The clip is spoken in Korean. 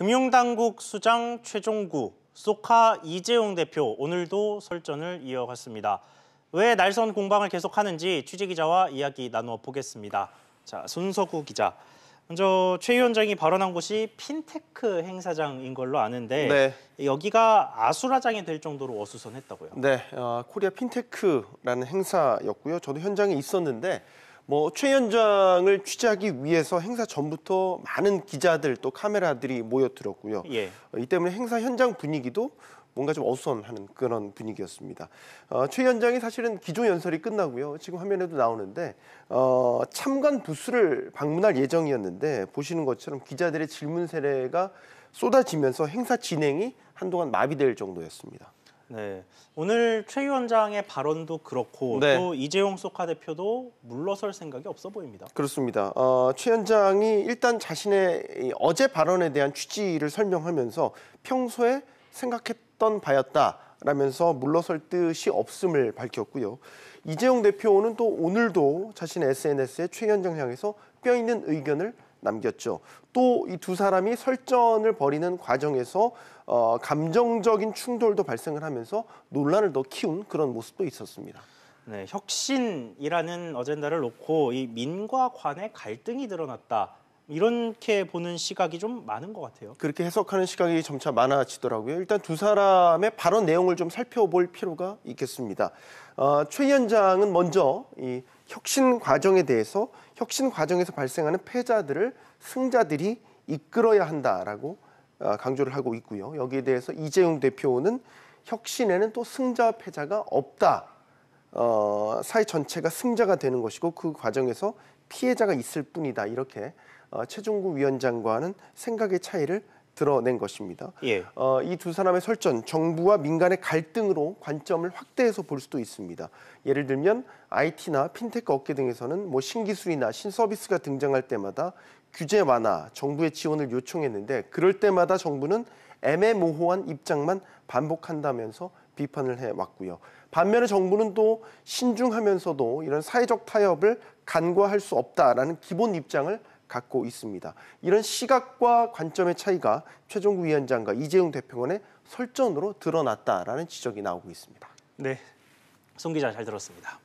금융당국 수장 최종구, 소카 이재용 대표 오늘도 설전을 이어갔습니다. 왜 날선 공방을 계속하는지 취재기자와 이야기 나누어 보겠습니다. 자, 손서구 기자. 먼저 최 위원장이 발언한 곳이 핀테크 행사장인 걸로 아는데 네. 여기가 아수라장이 될 정도로 어수선했다고요? 네, 어, 코리아 핀테크라는 행사였고요. 저도 현장에 있었는데 뭐최 현장을 취재하기 위해서 행사 전부터 많은 기자들 또 카메라들이 모여들었고요. 예. 어, 이 때문에 행사 현장 분위기도 뭔가 좀 어수선하는 그런 분위기였습니다. 어, 최 현장이 사실은 기조 연설이 끝나고요. 지금 화면에도 나오는데 어, 참관 부스를 방문할 예정이었는데 보시는 것처럼 기자들의 질문 세례가 쏟아지면서 행사 진행이 한동안 마비될 정도였습니다. 네. 오늘 최 위원장의 발언도 그렇고 네. 또 이재용 소카 대표도 물러설 생각이 없어 보입니다. 그렇습니다. 어, 최 위원장이 일단 자신의 어제 발언에 대한 취지를 설명하면서 평소에 생각했던 바였다라면서 물러설 뜻이 없음을 밝혔고요. 이재용 대표는 또 오늘도 자신의 SNS에 최위원 향해서 뼈 있는 의견을 남겼죠. 또 이 두 사람이 설전을 벌이는 과정에서 어, 감정적인 충돌도 발생을 하면서 논란을 더 키운 그런 모습도 있었습니다. 네, 혁신이라는 어젠다를 놓고 이 민과 관의 갈등이 드러났다. 이렇게 보는 시각이 좀 많은 것 같아요. 그렇게 해석하는 시각이 점차 많아지더라고요. 일단 두 사람의 발언 내용을 좀 살펴볼 필요가 있겠습니다. 어, 최 위원장은 먼저 이 혁신 과정에 대해서 혁신 과정에서 발생하는 패자들을 승자들이 이끌어야 한다라고 어, 강조를 하고 있고요. 여기에 대해서 이재용 대표는 혁신에는 또 승자 패자가 없다. 어, 사회 전체가 승자가 되는 것이고 그 과정에서 피해자가 있을 뿐이다 이렇게 어, 최종구 위원장과는 생각의 차이를 드러낸 것입니다. 예. 어, 이 두 사람의 설전, 정부와 민간의 갈등으로 관점을 확대해서 볼 수도 있습니다. 예를 들면 IT나 핀테크 업계 등에서는 뭐 신기술이나 신서비스가 등장할 때마다 규제 완화, 정부의 지원을 요청했는데 그럴 때마다 정부는 애매모호한 입장만 반복한다면서 비판을 해왔고요. 반면에 정부는 또 신중하면서도 이런 사회적 타협을 간과할 수 없다라는 기본 입장을 갖고 있습니다. 이런 시각과 관점의 차이가 최종구 위원장과 이재용 대표원의 설전으로 드러났다라는 지적이 나오고 있습니다. 네, 송 기자 잘 들었습니다.